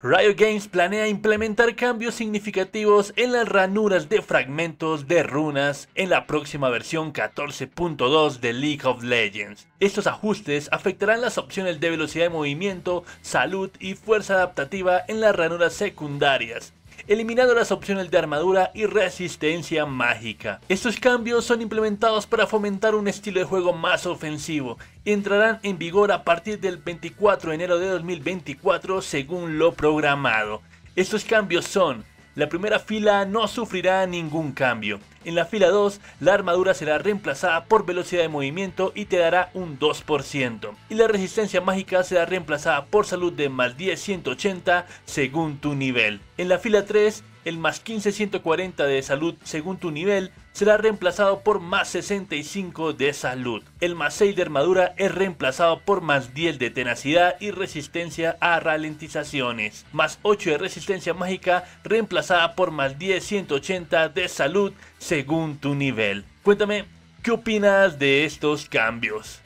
Riot Games planea implementar cambios significativos en las ranuras de fragmentos de runas en la próxima versión 14.2 de League of Legends. Estos ajustes afectarán las opciones de velocidad de movimiento, salud y fuerza adaptativa en las ranuras secundarias, eliminando las opciones de armadura y resistencia mágica. Estos cambios son implementados para fomentar un estilo de juego más ofensivo y entrarán en vigor a partir del 24 de enero de 2024 según lo programado. Estos cambios son la primera fila no sufrirá ningún cambio. En la fila 2, la armadura será reemplazada por velocidad de movimiento y te dará un 2%. Y la resistencia mágica será reemplazada por salud de más 10 180 según tu nivel. En la fila 3, el más 15 140 de salud según tu nivel será reemplazado por más 65 de salud. El más 6 de armadura es reemplazado por más 10 de tenacidad y resistencia a ralentizaciones. Más 8 de resistencia mágica reemplazada por más 10 180 de salud según tu nivel. Cuéntame, ¿qué opinas de estos cambios?